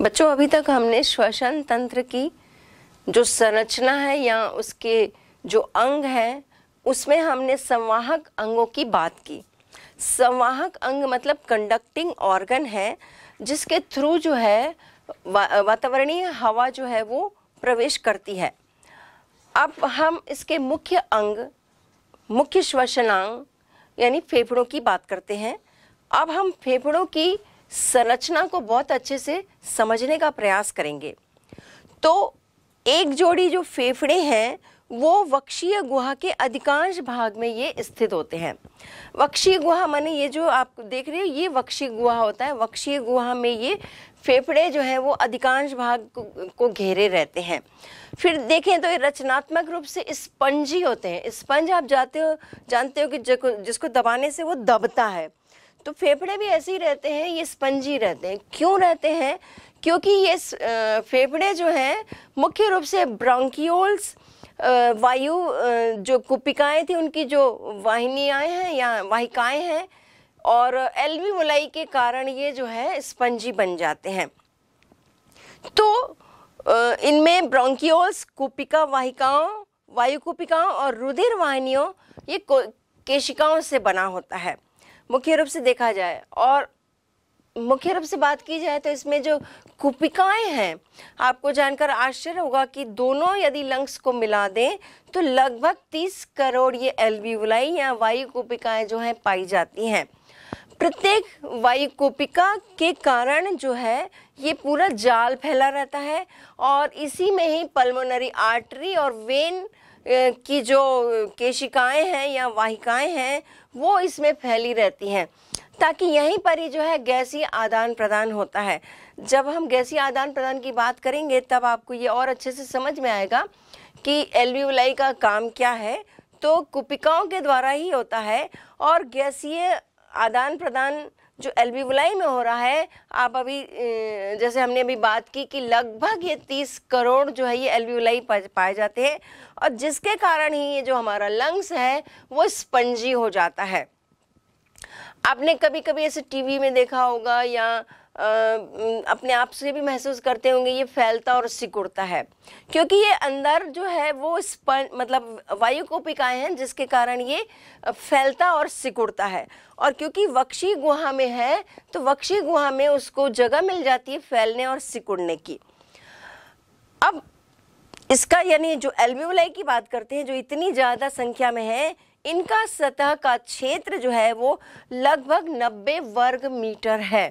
बच्चों अभी तक हमने श्वसन तंत्र की जो संरचना है या उसके जो अंग हैं उसमें हमने संवाहक अंगों की बात की संवाहक अंग मतलब कंडक्टिंग ऑर्गन है जिसके थ्रू जो है वा, वातावरणीय हवा जो है वो प्रवेश करती है अब हम इसके मुख्य अंग मुख्य श्वसनांग यानी फेफड़ों की बात करते हैं अब हम फेफड़ों की संरचना को बहुत अच्छे से समझने का प्रयास करेंगे तो एक जोड़ी जो फेफड़े हैं वो वक्षीय गुहा के अधिकांश भाग में ये स्थित होते हैं वक्षीय गुहा माने ये जो आप देख रहे हो ये वक्षीय गुहा होता है वक्षीय गुहा में ये फेफड़े जो हैं वो अधिकांश भाग को घेरे रहते हैं फिर देखें तो ये रचनात्मक रूप से स्पंजी होते हैं स्पंज आप जाते हो जानते हो कि जिसको दबाने से वो दबता है तो फेफड़े भी ऐसे ही रहते हैं ये स्पंजी रहते हैं क्यों रहते हैं क्योंकि ये फेफड़े जो हैं मुख्य रूप से ब्रोंकियोल्स वायु जो कुपिकाएं थी उनकी जो वाहिनियाएँ हैं या वाहिकाएँ हैं और एलवी मुलाई के कारण ये जो है स्पंजी बन जाते हैं तो इनमें ब्रोंकियोल्स कुपिका वाहिकाओं कुपिकाओं और रुधिर वाहिनियों ये केशिकाओं से बना होता है मुख्य रूप से देखा जाए और मुख्य रूप से बात की जाए तो इसमें जो कुपिकाएं हैं आपको जानकर आश्चर्य होगा कि दोनों यदि लंग्स को मिला दें तो लगभग 30 करोड़ ये एल्वीवलाई या वायु कुपिकाएं जो हैं पाई जाती हैं प्रत्येक वायु कुपिका के कारण जो है ये पूरा जाल फैला रहता है और इसी में ही पल्मोनरी आर्टरी और वेन की जो केशिकाएं हैं या वाहिकाएं हैं वो इसमें फैली रहती हैं ताकि यहीं पर ही जो है गैसी आदान प्रदान होता है जब हम गैसी आदान प्रदान की बात करेंगे तब आपको ये और अच्छे से समझ में आएगा कि एलवीवलाई का काम क्या है तो कुपिकाओं के द्वारा ही होता है और गैसीय आदान प्रदान जो एलबीवलाई में हो रहा है आप अभी जैसे हमने अभी बात की कि लगभग ये तीस करोड़ जो है ये एलबीवलाई पाए जाते हैं और जिसके कारण ही ये जो हमारा लंग्स है वो स्पंजी हो जाता है आपने कभी कभी ऐसे टीवी में देखा होगा या अपने आप से भी महसूस करते होंगे ये फैलता और सिकुड़ता है क्योंकि ये अंदर जो है वो स्पन मतलब वायु को पिकाए हैं जिसके कारण ये फैलता और सिकुड़ता है और क्योंकि वक्षी गुहा में है तो वक्षी गुहा में उसको जगह मिल जाती है फैलने और सिकुड़ने की अब इसका यानी जो एल्म्यूलाई की बात करते हैं जो इतनी ज़्यादा संख्या में है इनका सतह का क्षेत्र जो है वो लगभग 90 वर्ग मीटर है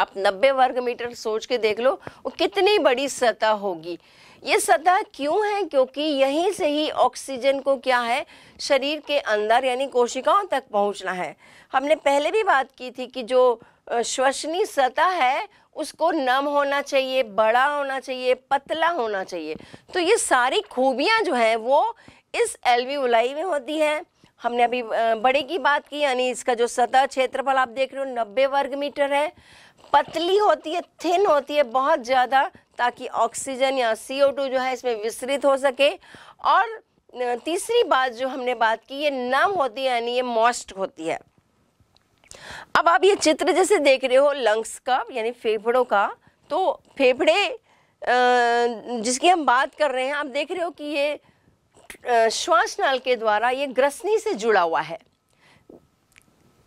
आप 90 वर्ग मीटर सोच के देख लो वो कितनी बड़ी सतह होगी ये सतह क्यों है क्योंकि यहीं से ही ऑक्सीजन को क्या है शरीर के अंदर यानी कोशिकाओं तक पहुंचना है हमने पहले भी बात की थी कि जो श्वसनी सतह है उसको नम होना चाहिए बड़ा होना चाहिए पतला होना चाहिए तो ये सारी खूबियाँ जो हैं वो इस उलाई में होती हैं हमने अभी बड़े की बात की यानी इसका जो सतह क्षेत्रफल आप देख रहे हो नब्बे वर्ग मीटर है पतली होती है थिन होती है बहुत ज़्यादा ताकि ऑक्सीजन या सी जो है इसमें विस्तृत हो सके और तीसरी बात जो हमने बात की ये नम होती है यानी ये मॉस्ट होती है अब आप ये चित्र जैसे देख रहे हो लंग्स का यानी फेफड़ों का तो फेफड़े जिसकी हम बात कर रहे हैं आप देख रहे हो कि ये श्वास नाल के द्वारा ये ग्रसनी से जुड़ा हुआ है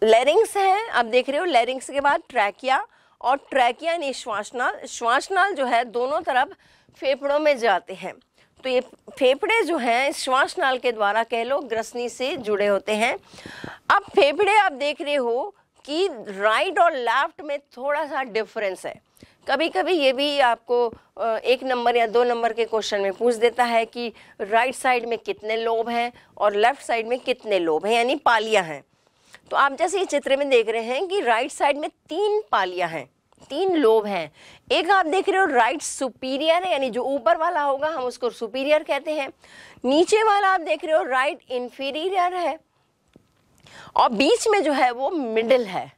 लेरिंग्स है आप देख रहे हो लेरिंग्स के बाद ट्रैकिया और ट्रैकिया यानी श्वासनाल श्वासनाल जो है दोनों तरफ फेफड़ों में जाते हैं तो ये फेफड़े जो हैं श्वासनाल के द्वारा कह लो ग्रसनी से जुड़े होते हैं अब फेफड़े आप देख रहे हो कि राइट और लेफ्ट में थोड़ा सा डिफरेंस है कभी कभी ये भी आपको एक नंबर या दो नंबर के क्वेश्चन में पूछ देता है कि राइट साइड में कितने लोब हैं और लेफ्ट साइड में कितने लोब हैं यानी पालियाँ हैं तो आप जैसे ये चित्र में देख रहे हैं कि राइट साइड में तीन पालियां हैं तीन लोब हैं एक आप देख रहे हो राइट सुपीरियर है यानी जो ऊपर वाला होगा हम उसको सुपीरियर कहते हैं नीचे वाला आप देख रहे हो राइट इन्फीरियर है और बीच में जो है वो मिडिल है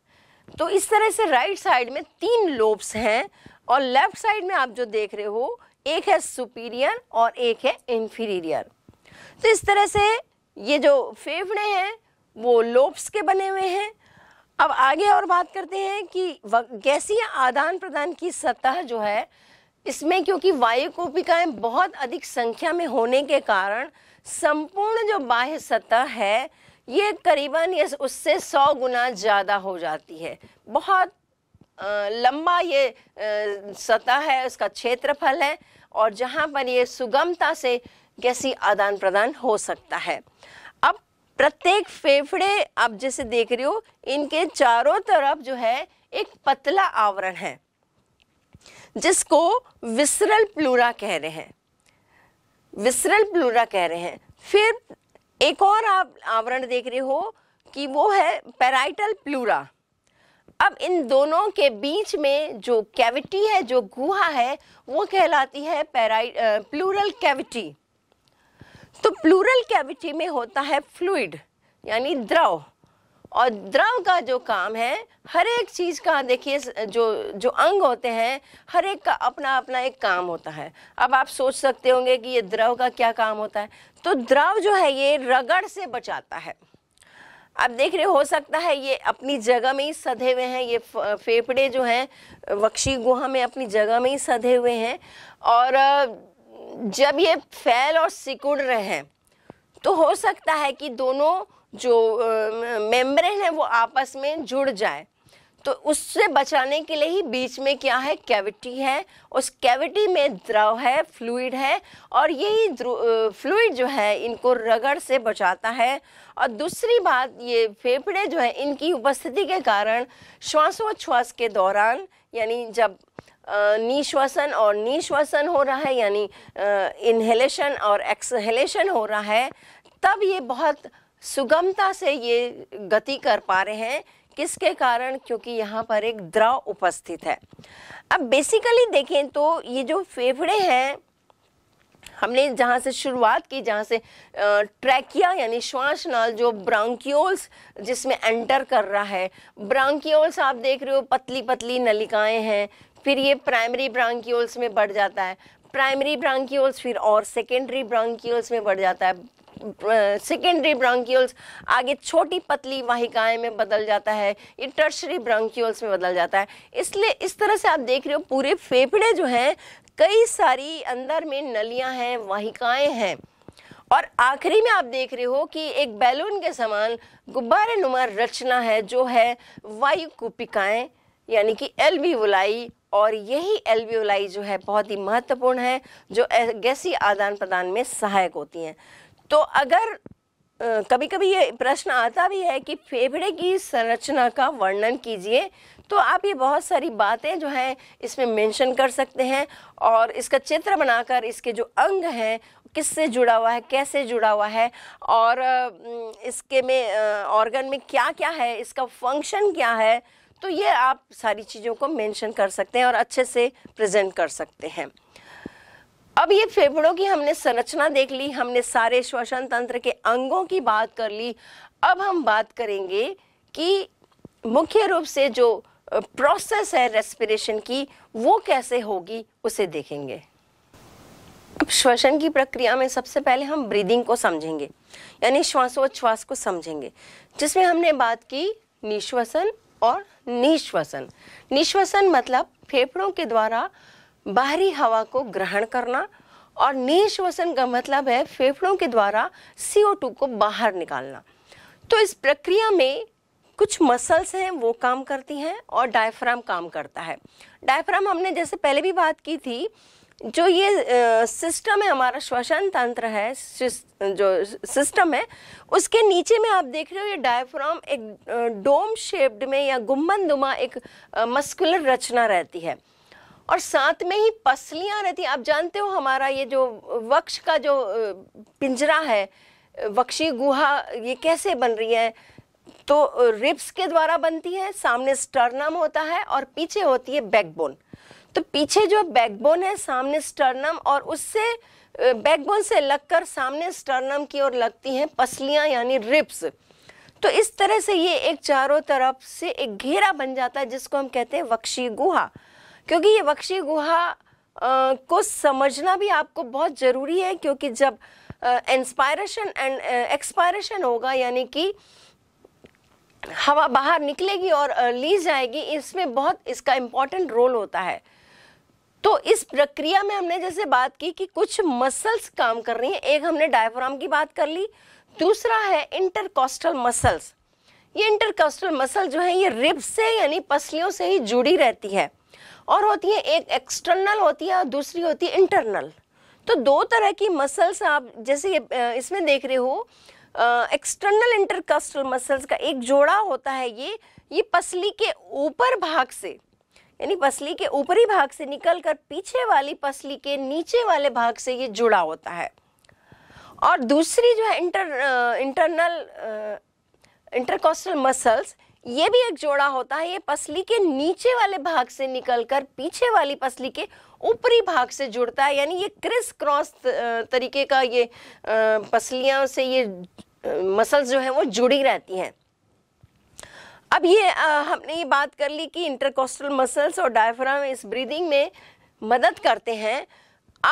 तो इस तरह से राइट साइड में तीन लोब्स हैं और लेफ्ट साइड में आप जो देख रहे हो एक है सुपीरियर और एक है इन्फीरियर तो इस तरह से ये जो फेफड़े हैं वो लोब्स के बने हुए हैं अब आगे और बात करते हैं कि गैसीय आदान प्रदान की सतह जो है इसमें क्योंकि वायु कोपिकाएं बहुत अधिक संख्या में होने के कारण संपूर्ण जो बाह्य सतह है ये करीबन ये उससे सौ गुना ज़्यादा हो जाती है बहुत लंबा ये सतह है उसका क्षेत्रफल है और जहाँ पर ये सुगमता से गैसी आदान प्रदान हो सकता है प्रत्येक फेफड़े आप जैसे देख रहे हो इनके चारों तरफ जो है एक पतला आवरण है जिसको विसरल प्लूरा कह रहे हैं विसरल प्लूरा कह रहे हैं फिर एक और आप आवरण देख रहे हो कि वो है पैराइटल प्लूरा अब इन दोनों के बीच में जो कैविटी है जो गुहा है वो कहलाती है पैराइ प्लूरल कैविटी तो प्लूरल कैविटी में होता है फ्लूड यानी द्रव और द्रव का जो काम है हर एक चीज़ का देखिए जो जो अंग होते हैं हर एक का अपना अपना एक काम होता है अब आप सोच सकते होंगे कि ये द्रव का क्या काम होता है तो द्रव जो है ये रगड़ से बचाता है अब देख रहे हो सकता है ये अपनी जगह में ही सधे हुए हैं ये फेफड़े जो हैं वक्षी गुहा में अपनी जगह में ही सधे हुए हैं और जब ये फैल और सिकुड़ रहे हैं तो हो सकता है कि दोनों जो मेम्ब्रेन है वो आपस में जुड़ जाए तो उससे बचाने के लिए ही बीच में क्या है कैविटी है उस कैविटी में द्रव है फ्लूइड है और यही फ्लूइड जो है इनको रगड़ से बचाता है और दूसरी बात ये फेफड़े जो है इनकी उपस्थिति के कारण श्वासोच्छ्वास के दौरान यानी जब निश्वसन और निश्वसन हो रहा है यानी इन्हेलेशन और एक्सहेलेशन हो रहा है तब ये बहुत सुगमता से ये गति कर पा रहे हैं किसके कारण क्योंकि यहाँ पर एक द्रव उपस्थित है अब बेसिकली देखें तो ये जो फेफड़े हैं हमने जहाँ से शुरुआत की जहाँ से ट्रैकिया यानी श्वास नाल जो ब्रांकियोल्स जिसमें एंटर कर रहा है ब्रांकियोल्स आप देख रहे हो पतली पतली नलिकाएं हैं फिर ये प्राइमरी ब्रांकियोल्स में बढ़ जाता है प्राइमरी ब्रांकियोल्स फिर और सेकेंडरी ब्रांकियोल्स में बढ़ जाता है सेकेंडरी ब्रांक्यूल्स आगे छोटी पतली वाहिकाएं में बदल जाता है ये टर्शरी ब्रांक्यूल्स में बदल जाता है इसलिए इस तरह से आप देख रहे हो पूरे फेफड़े जो हैं कई सारी अंदर में नलियां हैं वाहिकाएं हैं और आखिरी में आप देख रहे हो कि एक बैलून के समान गुब्बारे नुमा रचना है जो है वायु कुपिकाएं यानी कि एलवीवलाई और यही एल्वियोलाई जो है बहुत ही महत्वपूर्ण है जो गैसी आदान प्रदान में सहायक होती हैं तो अगर कभी कभी ये प्रश्न आता भी है कि फेफड़े की संरचना का वर्णन कीजिए तो आप ये बहुत सारी बातें जो हैं इसमें मेंशन कर सकते हैं और इसका चित्र बनाकर इसके जो अंग हैं किससे जुड़ा हुआ है कैसे जुड़ा हुआ है और इसके में ऑर्गन में क्या क्या है इसका फंक्शन क्या है तो ये आप सारी चीज़ों को मेंशन कर सकते हैं और अच्छे से प्रेजेंट कर सकते हैं अब ये फेफड़ों की हमने संरचना देख ली हमने सारे श्वसन तंत्र के अंगों की बात कर ली अब हम बात करेंगे कि मुख्य रूप से जो प्रोसेस है रेस्पिरेशन की वो कैसे होगी उसे देखेंगे अब श्वसन की प्रक्रिया में सबसे पहले हम ब्रीदिंग को समझेंगे यानी श्वासोच्छ्वास को समझेंगे जिसमें हमने बात की निश्वसन और निश्वसन निश्वसन मतलब फेफड़ों के द्वारा बाहरी हवा को ग्रहण करना और निश्वसन का मतलब है फेफड़ों के द्वारा CO2 को बाहर निकालना तो इस प्रक्रिया में कुछ मसल्स हैं वो काम करती हैं और डायफ्राम काम करता है डायफ्राम हमने जैसे पहले भी बात की थी जो ये सिस्टम है हमारा श्वसन तंत्र है जो सिस्टम है उसके नीचे में आप देख रहे हो ये डायफ्राम एक डोम शेप्ड में या गुम्बन एक मस्कुलर रचना रहती है और साथ में ही पसलियाँ रहती आप जानते हो हमारा ये जो वक्ष का जो पिंजरा है वक्षी गुहा ये कैसे बन रही है तो रिब्स के द्वारा बनती है सामने स्टर्नम होता है और पीछे होती है बैकबोन तो पीछे जो बैकबोन है सामने स्टर्नम और उससे बैकबोन से लगकर सामने स्टर्नम की ओर लगती हैं पसलियाँ यानी रिप्स तो इस तरह से ये एक चारों तरफ से एक घेरा बन जाता है जिसको हम कहते हैं वक्षी गुहा क्योंकि ये वक्षी गुहा को समझना भी आपको बहुत ज़रूरी है क्योंकि जब इंस्पायरेशन एंड एक्सपायरेशन होगा यानी कि हवा बाहर निकलेगी और ली जाएगी इसमें बहुत इसका इम्पोर्टेंट रोल होता है तो इस प्रक्रिया में हमने जैसे बात की कि कुछ मसल्स काम कर रही हैं एक हमने डायफ्राम की बात कर ली दूसरा है इंटरकोस्टल मसल्स ये इंटरकोस्टल मसल जो है ये रिब से यानी पसलियों से ही जुड़ी रहती है और होती है एक एक्सटर्नल होती है और दूसरी होती है इंटरनल तो दो तरह की मसल्स आप जैसे इसमें देख रहे हो एक्सटर्नल इंटरकोस्टल मसल्स का एक जोड़ा होता है ये ये पसली के ऊपर भाग से यानी पसली के ऊपरी भाग से निकलकर पीछे वाली पसली के नीचे वाले भाग से ये जुड़ा होता है और दूसरी जो है इंटर इंटरनल इंटरकोस्टल मसल्स ये भी एक जोड़ा होता है ये पसली के नीचे वाले भाग से निकलकर पीछे वाली पसली के ऊपरी भाग से जुड़ता है यानी ये क्रिस क्रॉस तरीके का ये पसलियों से ये मसल्स जो है वो जुड़ी रहती हैं अब ये आ, हमने ये बात कर ली कि इंटरकोस्टल मसल्स और डायफ्राम इस ब्रीदिंग में मदद करते हैं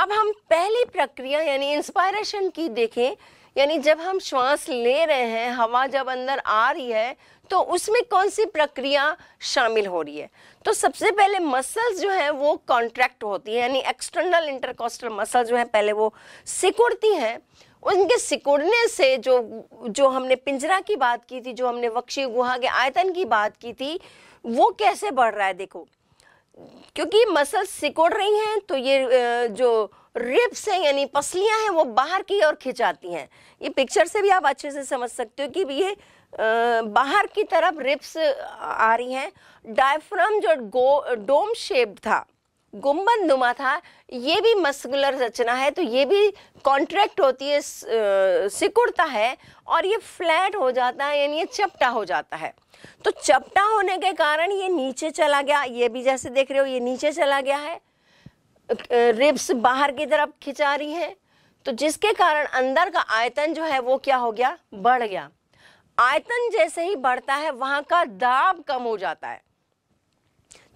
अब हम पहली प्रक्रिया यानी इंस्पायरेशन की देखें यानी जब हम श्वास ले रहे हैं हवा जब अंदर आ रही है तो उसमें कौन सी प्रक्रिया शामिल हो रही है तो सबसे पहले मसल्स जो है वो कॉन्ट्रैक्ट होती है यानी एक्सटर्नल इंटरकोस्टल मसल जो है पहले वो सिकुड़ती हैं उनके सिकुड़ने से जो जो हमने पिंजरा की बात की थी जो हमने वक्षी गुहा के आयतन की बात की थी वो कैसे बढ़ रहा है देखो क्योंकि मसल सिकुड़ रही हैं तो ये जो रिप्स हैं यानी पसलियां हैं वो बाहर की ओर खिंचाती हैं ये पिक्चर से भी आप अच्छे से समझ सकते हो कि ये बाहर की तरफ रिप्स आ रही हैं डायफ्राम जो गो डोम शेप्ड था गुम्बद नुमा था ये भी मस्कुलर रचना है तो ये भी कॉन्ट्रैक्ट होती है सिकुड़ता है और ये फ्लैट हो जाता है यानी ये चपटा हो जाता है तो चपटा होने के कारण ये नीचे चला गया ये भी जैसे देख रहे हो ये नीचे चला गया है रिब्स बाहर की तरफ खिंचा रही हैं तो जिसके कारण अंदर का आयतन जो है वो क्या हो गया बढ़ गया आयतन जैसे ही बढ़ता है वहाँ का दाब कम हो जाता है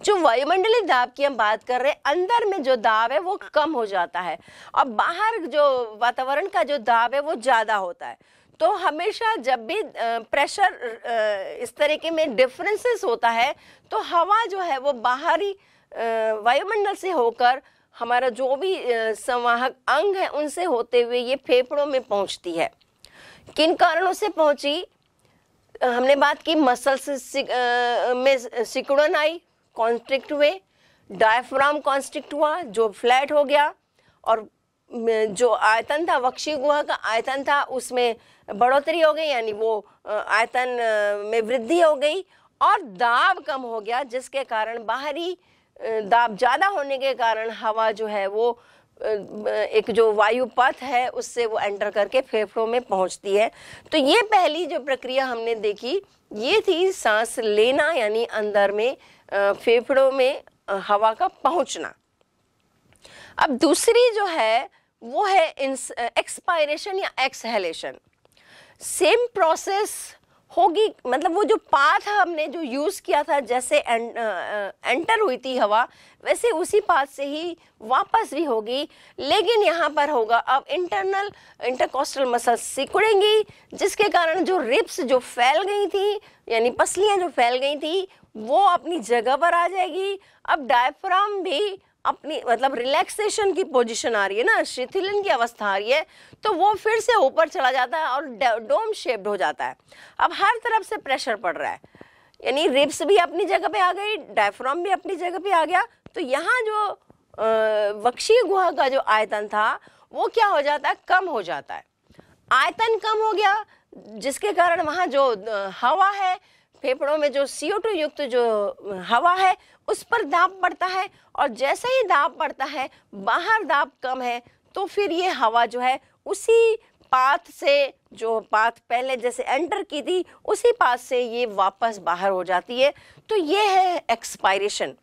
जो वायुमंडलीय दाब की हम बात कर रहे हैं अंदर में जो दाब है वो कम हो जाता है और बाहर जो वातावरण का जो दाब है वो ज़्यादा होता है तो हमेशा जब भी प्रेशर इस तरीके में डिफरेंसेस होता है तो हवा जो है वो बाहरी वायुमंडल से होकर हमारा जो भी संवाहक अंग है उनसे होते हुए ये फेफड़ों में पहुंचती है किन कारणों से पहुंची हमने बात की मसल्स में सिकुड़न आई कॉन्स्ट्रिक्ट हुए डायफ्राम कॉन्स्ट्रिक्ट हुआ जो फ्लैट हो गया और जो आयतन था वक्षी गुहा का आयतन था उसमें बढ़ोतरी हो गई यानी वो आयतन में वृद्धि हो गई और दाब कम हो गया जिसके कारण बाहरी दाब ज़्यादा होने के कारण हवा जो है वो एक जो वायु पथ है उससे वो एंटर करके फेफड़ों में पहुंचती है तो ये पहली जो प्रक्रिया हमने देखी ये थी सांस लेना यानी अंदर में फेफड़ों में हवा का पहुंचना अब दूसरी जो है वो है एक्सपायरेशन या एक्सहेलेशन सेम प्रोसेस होगी मतलब वो जो पाथ हमने जो यूज़ किया था जैसे एं, आ, एंटर हुई थी हवा वैसे उसी पाथ से ही वापस भी होगी लेकिन यहाँ पर होगा अब इंटरनल इंटरकोस्टल मसल सिकुड़ेंगी जिसके कारण जो रिप्स जो फैल गई थी यानी पसलियाँ जो फैल गई थी वो अपनी जगह पर आ जाएगी अब डायफ्राम भी अपनी मतलब रिलैक्सेशन की पोजीशन आ रही है ना शिथिलन की अवस्था आ रही है तो वो फिर से ऊपर चला जाता है और डोम शेप्ड हो जाता है अब हर तरफ से प्रेशर पड़ रहा है यानी रिब्स भी अपनी जगह पे आ गई डायफ्राम भी अपनी जगह पे आ गया तो यहाँ जो वक्षी गुहा का जो आयतन था वो क्या हो जाता है कम हो जाता है आयतन कम हो गया जिसके कारण वहाँ जो हवा है फेफड़ों में जो सी युक्त जो हवा है उस पर दाब पड़ता है और जैसे ही दाब पड़ता है बाहर दाब कम है तो फिर ये हवा जो है उसी पाथ से जो पाथ पहले जैसे एंटर की थी उसी पाथ से ये वापस बाहर हो जाती है तो ये है एक्सपायरेशन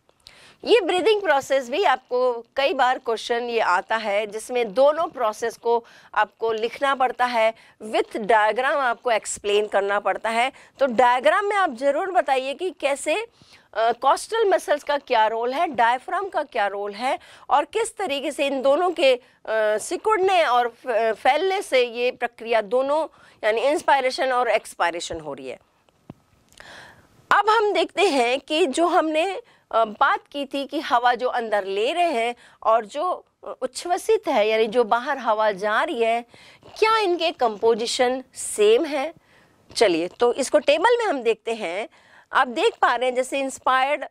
ये ब्रीदिंग प्रोसेस भी आपको कई बार क्वेश्चन ये आता है जिसमें दोनों प्रोसेस को आपको लिखना पड़ता है विथ डायग्राम आपको एक्सप्लेन करना पड़ता है तो डायग्राम में आप ज़रूर बताइए कि कैसे कॉस्टल uh, मसल्स का क्या रोल है डायफ्राम का क्या रोल है और किस तरीके से इन दोनों के uh, सिकुड़ने और फैलने से ये प्रक्रिया दोनों यानी इंस्पायरेशन और एक्सपायरेशन हो रही है अब हम देखते हैं कि जो हमने बात की थी कि हवा जो अंदर ले रहे हैं और जो उच्छ्वसित है यानी जो बाहर हवा जा रही है क्या इनके कंपोजिशन सेम है चलिए तो इसको टेबल में हम देखते हैं आप देख पा रहे हैं जैसे इंस्पायर्ड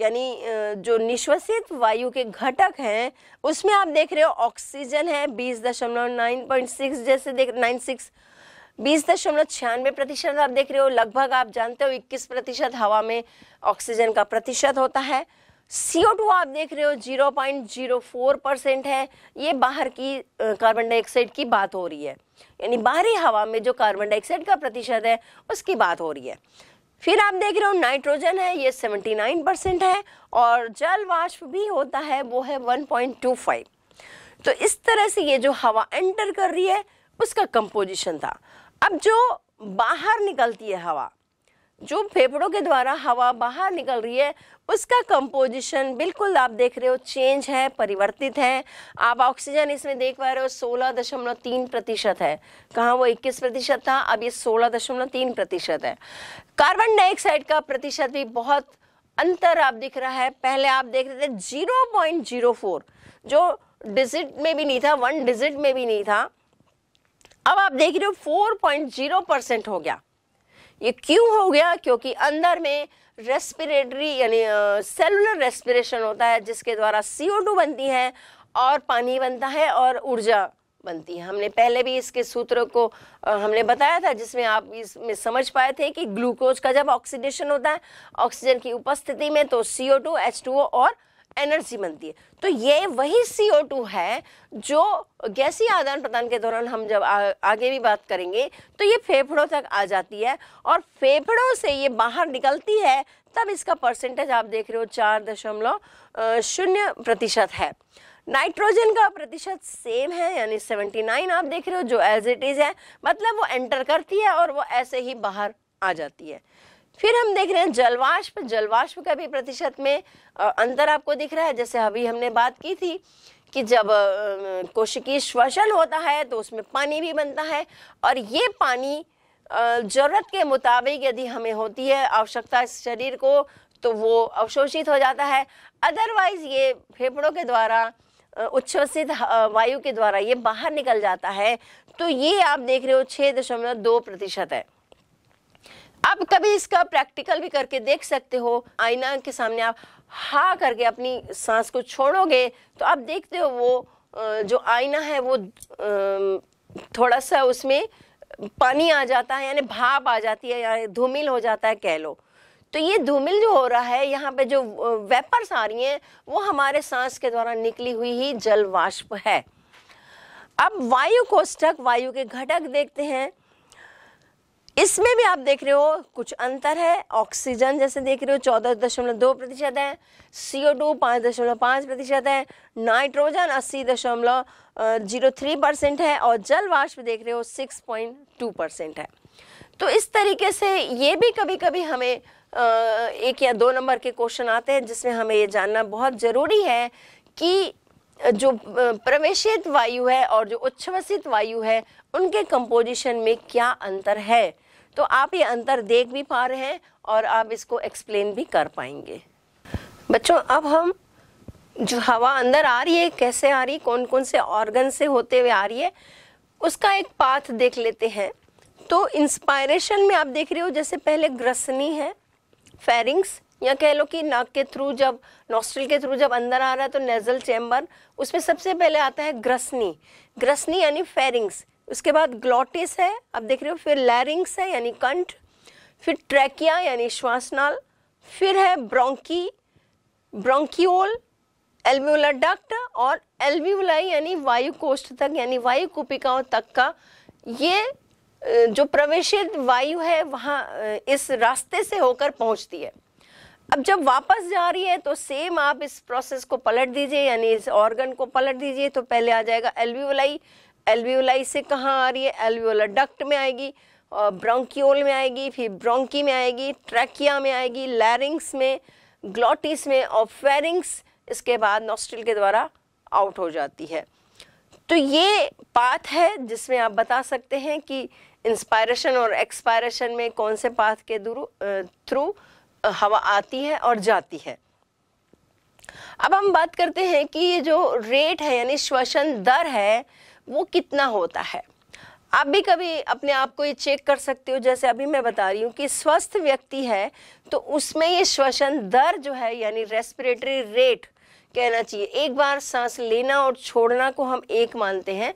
यानी जो निश्वसित वायु के घटक हैं उसमें आप देख रहे हो ऑक्सीजन है बीस दशमलव नाइन पॉइंट सिक्स जैसे देख नाइन सिक्स बीस दशमलव छियानवे प्रतिशत आप देख रहे हो लगभग आप जानते हो इक्कीस प्रतिशत हवा में ऑक्सीजन का प्रतिशत होता है सीओ टू आप देख रहे हो zero point zero four percent है ये बाहर की कार्बन डाइऑक्साइड की बात हो रही है यानी बाहरी हवा में जो कार्बन डाइऑक्साइड का प्रतिशत है उसकी बात हो रही है फिर आप देख रहे हो नाइट्रोजन है ये 79 परसेंट है और जल वाष्प भी होता है वो है 1.25 तो इस तरह से ये जो हवा एंटर कर रही है उसका कंपोजिशन था अब जो बाहर निकलती है हवा जो फेफड़ों के द्वारा हवा बाहर निकल रही है उसका कंपोजिशन बिल्कुल आप देख रहे हो चेंज है परिवर्तित है आप ऑक्सीजन इसमें देख पा रहे हो सोलह दशमलव तीन प्रतिशत है कहाँ वो इक्कीस प्रतिशत था अब ये सोलह दशमलव तीन प्रतिशत है कार्बन डाइऑक्साइड का प्रतिशत भी बहुत अंतर आप दिख रहा है पहले आप देख रहे थे जीरो पॉइंट जीरो फोर जो डिजिट में भी नहीं था वन डिजिट में भी नहीं था अब आप देख रहे हो 4.0 परसेंट हो गया ये क्यों हो गया क्योंकि अंदर में रेस्पिरेटरी यानी सेलुलर रेस्पिरेशन होता है जिसके द्वारा सी बनती है और पानी बनता है और ऊर्जा बनती है हमने पहले भी इसके सूत्र को हमने बताया था जिसमें आप इसमें समझ पाए थे कि ग्लूकोज का जब ऑक्सीडेशन होता है ऑक्सीजन की उपस्थिति में तो C O two H two O और एनर्जी बनती है तो ये वही सी ओ टू है जो गैसी आदान प्रदान के दौरान हम जब आ, आगे भी बात करेंगे तो ये फेफड़ों तक आ जाती है और फेफड़ों से ये बाहर निकलती है तब इसका परसेंटेज आप देख रहे हो चार दशमलव शून्य प्रतिशत है नाइट्रोजन का प्रतिशत सेम है यानी सेवेंटी नाइन आप देख रहे हो जो एज इट इज़ है मतलब वो एंटर करती है और वो ऐसे ही बाहर आ जाती है फिर हम देख रहे हैं जलवाष्प जलवाष्प का भी प्रतिशत में अंतर आपको दिख रहा है जैसे अभी हमने बात की थी कि जब कोशिकी श्वसन होता है तो उसमें पानी भी बनता है और ये पानी ज़रूरत के मुताबिक यदि हमें होती है आवश्यकता शरीर को तो वो अवशोषित हो जाता है अदरवाइज ये फेफड़ों के द्वारा उच्छ्वसित वायु के द्वारा ये बाहर निकल जाता है तो ये आप देख रहे हो छः दशमलव दो प्रतिशत है आप कभी इसका प्रैक्टिकल भी करके देख सकते हो आईना के सामने आप हा करके अपनी सांस को छोड़ोगे तो आप देखते हो वो जो आईना है वो थोड़ा सा उसमें पानी आ जाता है यानी भाप आ जाती है यानी धूमिल हो जाता है कह लो तो ये धूमिल जो हो रहा है यहाँ पे जो वेपर्स आ रही हैं वो हमारे सांस के द्वारा निकली हुई ही जल वाष्प है अब वायु कोष्ठक वायु के घटक देखते हैं इसमें भी आप देख रहे हो कुछ अंतर है ऑक्सीजन जैसे देख रहे हो चौदह दशमलव दो प्रतिशत है सी ओ टू पाँच दशमलव पाँच प्रतिशत है नाइट्रोजन अस्सी दशमलव जीरो थ्री परसेंट है और जल वाष्प देख रहे हो सिक्स पॉइंट टू परसेंट है तो इस तरीके से ये भी कभी कभी हमें एक या दो नंबर के क्वेश्चन आते हैं जिसमें हमें ये जानना बहुत ज़रूरी है कि जो प्रवेशित वायु है और जो उच्छ्वसित वायु है उनके कंपोजिशन में क्या अंतर है तो आप ये अंतर देख भी पा रहे हैं और आप इसको एक्सप्लेन भी कर पाएंगे बच्चों अब हम जो हवा अंदर आ रही है कैसे आ रही है कौन कौन से ऑर्गन से होते हुए आ रही है उसका एक पाथ देख लेते हैं तो इंस्पायरेशन में आप देख रहे हो जैसे पहले ग्रसनी है फेरिंग्स या कह लो कि नाक के थ्रू जब नॉस्ट्रल के थ्रू जब अंदर आ रहा है तो नेजल चैम्बर उसमें सबसे पहले आता है ग्रसनी ग्रसनी यानी फेरिंग्स उसके बाद ग्लॉटिस है आप देख रहे हो फिर लैरिंग्स है यानी कंठ फिर ट्रैकिया यानी श्वासनाल फिर है ब्रोंकी ब्रोंकियोल एल्वियोलर डक्ट और एल्वियोलाई यानी वायु कोष्ठ तक यानी वायु कुपिकाओं तक का ये जो प्रवेशित वायु है वहाँ इस रास्ते से होकर पहुँचती है अब जब वापस जा रही है तो सेम आप इस प्रोसेस को पलट दीजिए यानी इस ऑर्गन को पलट दीजिए तो पहले आ जाएगा एल्विओलाई एल्वियोलाई से कहाँ आ रही है एल्वियोला डक्ट में आएगी और ब्रोंकियोल में आएगी फिर ब्रोंकी में आएगी ट्रैकिया में आएगी लैरिंग्स में ग्लोटिस में और फेरिंग्स इसके बाद नॉस्ट्रिल के द्वारा आउट हो जाती है तो ये पाथ है जिसमें आप बता सकते हैं कि इंस्पायरेशन और एक्सपायरेशन में कौन से पाथ के थ्रू हवा आती है और जाती है अब हम बात करते हैं कि ये जो रेट है यानी श्वसन दर है वो कितना होता है आप भी कभी अपने आप को ये चेक कर सकते हो जैसे अभी मैं बता रही हूँ कि स्वस्थ व्यक्ति है तो उसमें ये श्वसन दर जो है यानी रेस्पिरेटरी रेट कहना चाहिए एक बार सांस लेना और छोड़ना को हम एक मानते हैं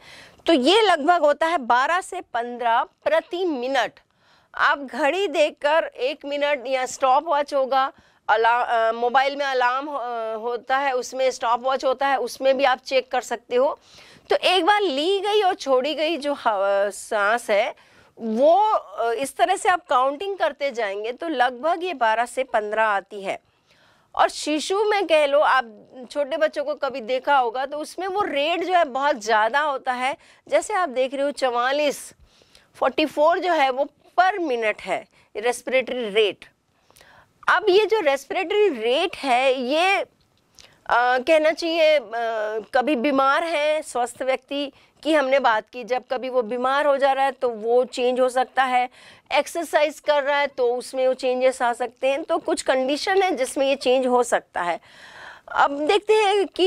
तो ये लगभग होता है 12 से 15 प्रति मिनट आप घड़ी देखकर एक मिनट या स्टॉप वॉच होगा मोबाइल में अलार्म होता है उसमें स्टॉप वॉच होता है उसमें भी आप चेक कर सकते हो तो एक बार ली गई और छोड़ी गई जो सांस है वो इस तरह से आप काउंटिंग करते जाएंगे तो लगभग ये बारह से पंद्रह आती है और शिशु में कह लो आप छोटे बच्चों को कभी देखा होगा तो उसमें वो रेट जो है बहुत ज़्यादा होता है जैसे आप देख रहे हो चवालीस फोर्टी फोर जो है वो पर मिनट है रेस्पिरेटरी रेट अब ये जो रेस्पिरेटरी रेट है ये आ, कहना चाहिए कभी बीमार हैं स्वस्थ व्यक्ति की हमने बात की जब कभी वो बीमार हो जा रहा है तो वो चेंज हो सकता है एक्सरसाइज कर रहा है तो उसमें वो चेंजेस आ सकते हैं तो कुछ कंडीशन है जिसमें ये चेंज हो सकता है अब देखते हैं कि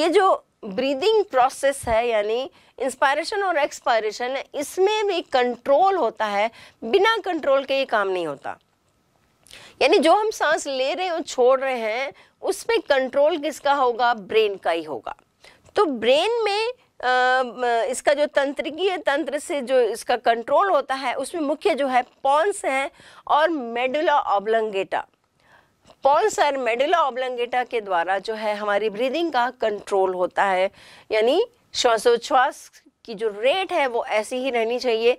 ये जो ब्रीदिंग प्रोसेस है यानी इंस्पायरेशन और एक्सपायरेशन इसमें भी कंट्रोल होता है बिना कंट्रोल के ये काम नहीं होता यानी जो हम सांस ले रहे हैं और छोड़ रहे हैं उस पर कंट्रोल किसका होगा ब्रेन का ही होगा तो ब्रेन में इसका जो तंत्रिकीय तंत्र से जो इसका कंट्रोल होता है उसमें मुख्य जो है पॉन्स हैं और मेडुला ऑब्लंगेटा पॉन्स और मेडुला ऑब्लंगेटा के द्वारा जो है हमारी ब्रीदिंग का कंट्रोल होता है यानी श्वासोच्छ्वास की जो रेट है वो ऐसी ही रहनी चाहिए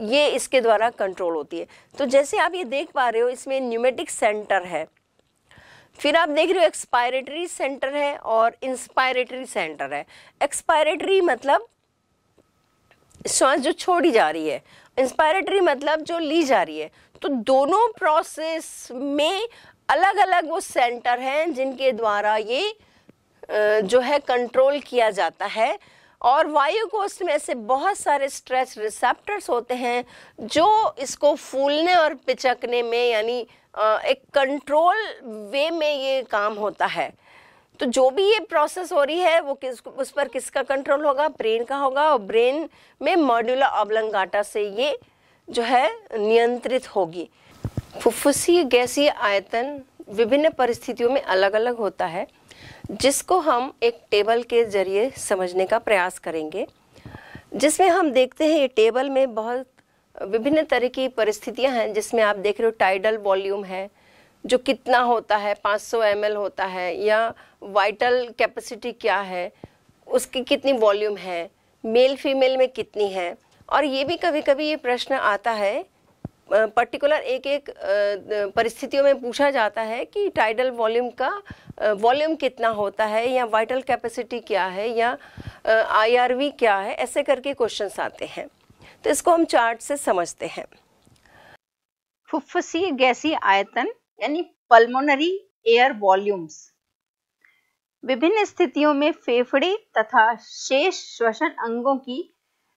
ये इसके द्वारा कंट्रोल होती है तो जैसे आप ये देख पा रहे हो इसमें न्यूमेटिक सेंटर है फिर आप देख रहे हो एक्सपायरेटरी सेंटर है और इंस्पायरेटरी सेंटर है एक्सपायरेटरी मतलब श्वास जो छोड़ी जा रही है इंस्पायरेटरी मतलब जो ली जा रही है तो दोनों प्रोसेस में अलग अलग वो सेंटर हैं जिनके द्वारा ये जो है कंट्रोल किया जाता है और वायु कोष्ठ में ऐसे बहुत सारे स्ट्रेच रिसेप्टर्स होते हैं जो इसको फूलने और पिचकने में यानी एक कंट्रोल वे में ये काम होता है तो जो भी ये प्रोसेस हो रही है वो किस उस पर किसका कंट्रोल होगा ब्रेन का होगा और ब्रेन में मॉड्यूलर ऑबलंगाटा से ये जो है नियंत्रित होगी फुफ्फुसीय गैसीय आयतन विभिन्न परिस्थितियों में अलग अलग होता है जिसको हम एक टेबल के ज़रिए समझने का प्रयास करेंगे जिसमें हम देखते हैं ये टेबल में बहुत विभिन्न तरह की परिस्थितियां हैं जिसमें आप देख रहे हो टाइडल वॉल्यूम है जो कितना होता है 500 सौ होता है या वाइटल कैपेसिटी क्या है उसकी कितनी वॉल्यूम है मेल फीमेल में कितनी है और ये भी कभी कभी ये प्रश्न आता है पर्टिकुलर एक एक परिस्थितियों में पूछा जाता है कि टाइडल वॉल्यूम का वॉल्यूम कितना होता है या वाइटल कैपेसिटी क्या है या आईआरवी क्या है ऐसे करके क्वेश्चंस आते हैं तो इसको हम चार्ट से समझते हैं फुफ्फुसीय गैसी आयतन यानी पल्मोनरी एयर वॉल्यूम्स विभिन्न स्थितियों में फेफड़े तथा शेष श्वसन अंगों की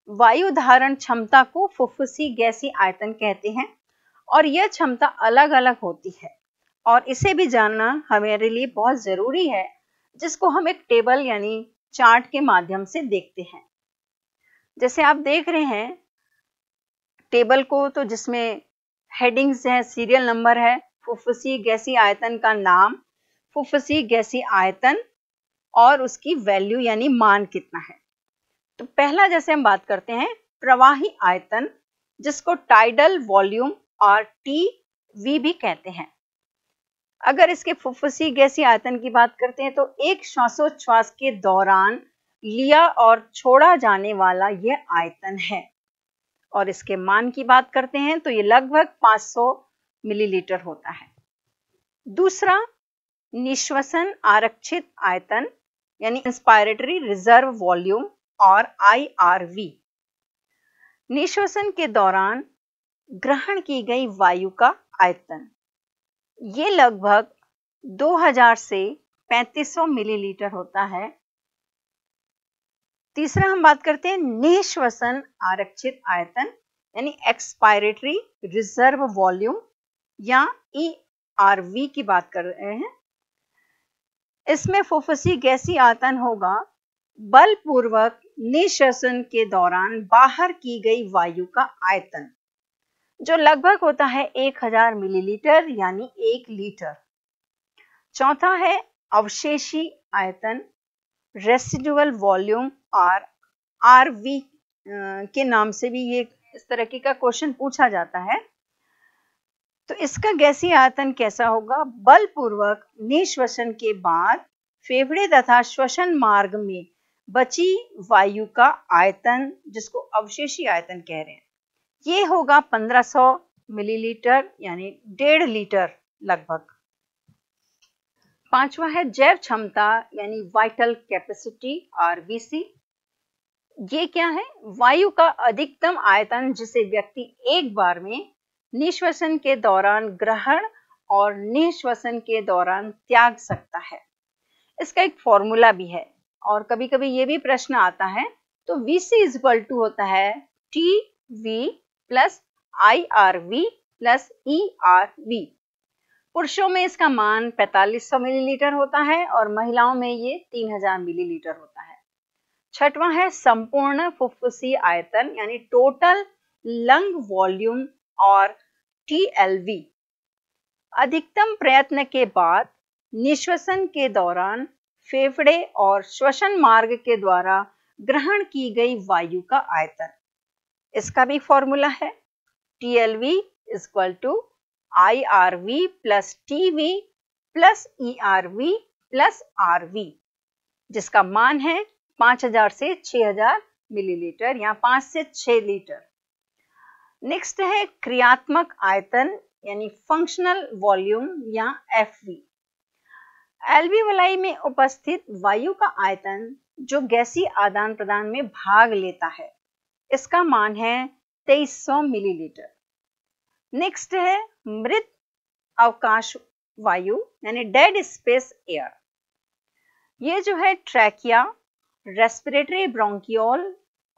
वायु धारण क्षमता को फुफ्फुसी गैसी आयतन कहते हैं और यह क्षमता अलग अलग होती है और इसे भी जानना हमारे लिए बहुत ज़रूरी है जिसको हम एक टेबल यानी चार्ट के माध्यम से देखते हैं जैसे आप देख रहे हैं टेबल को तो जिसमें हेडिंग्स है सीरियल नंबर है फुफ्फुसी गैसी आयतन का नाम फुफ्फुसी गैसी आयतन और उसकी वैल्यू यानी मान कितना है तो पहला जैसे हम बात करते हैं प्रवाही आयतन जिसको टाइडल वॉल्यूम और टी वी भी कहते हैं अगर इसके फुफ्फुसी गैसी आयतन की बात करते हैं तो एक श्वासोच्छ्वास के दौरान लिया और छोड़ा जाने वाला यह आयतन है और इसके मान की बात करते हैं तो ये लगभग 500 मिलीलीटर होता है दूसरा निश्वसन आरक्षित आयतन यानी इंस्पायरेटरी रिजर्व वॉल्यूम और आईआरवी निश्वसन के दौरान ग्रहण की गई वायु का आयतन ये लगभग 2000 से 3500 मिलीलीटर होता है तीसरा हम बात करते हैं निश्वसन आरक्षित आयतन यानी एक्सपायरेटरी रिजर्व वॉल्यूम या ई आर वी की बात कर रहे हैं इसमें फुफसी गैसी आयतन होगा बलपूर्वक निश्वसन के दौरान बाहर की गई वायु का आयतन जो लगभग होता है 1000 मिलीलीटर यानी एक लीटर चौथा है अवशेषी आयतन रेसिडुअल वॉल्यूम और आर वी के नाम से भी ये इस तरह का क्वेश्चन पूछा जाता है तो इसका गैसीय आयतन कैसा होगा बलपूर्वक निश्वसन के बाद फेफड़े तथा श्वसन मार्ग में बची वायु का आयतन जिसको अवशेषी आयतन कह रहे हैं ये होगा 1500 मिलीलीटर यानी डेढ़ लीटर लगभग पांचवा है जैव क्षमता यानी वाइटल कैपेसिटी आरबीसी ये क्या है वायु का अधिकतम आयतन जिसे व्यक्ति एक बार में निश्वसन के दौरान ग्रहण और निश्वसन के दौरान त्याग सकता है इसका एक फॉर्मूला भी है और कभी कभी ये भी प्रश्न आता है तो V C is equal to होता है T V plus I R V plus E R V पुरुषों में इसका मान 4500 मिलीलीटर होता है और महिलाओं में ये 3000 मिलीलीटर होता है छठवां है संपूर्ण फुफ्फुसी आयतन यानी टोटल लंग वॉल्यूम और टीएलवी अधिकतम प्रयत्न के बाद निश्वसन के दौरान फेफड़े और श्वसन मार्ग के द्वारा ग्रहण की गई वायु का आयतन इसका भी फॉर्मूला है T L V equal to I R V plus T V plus E R V plus R V जिसका मान है 5000 से 6000 मिलीलीटर या 5 से 6 लीटर नेक्स्ट है क्रियात्मक आयतन यानी फंक्शनल वॉल्यूम या एफ वी एलवीवलाई में उपस्थित वायु का आयतन जो गैसी आदान प्रदान में भाग लेता है इसका मान है 2300 मिलीलीटर नेक्स्ट है मृत अवकाश वायु यानी डेड स्पेस एयर ये जो है ट्रैकिया रेस्पिरेटरी ब्रोंकियोल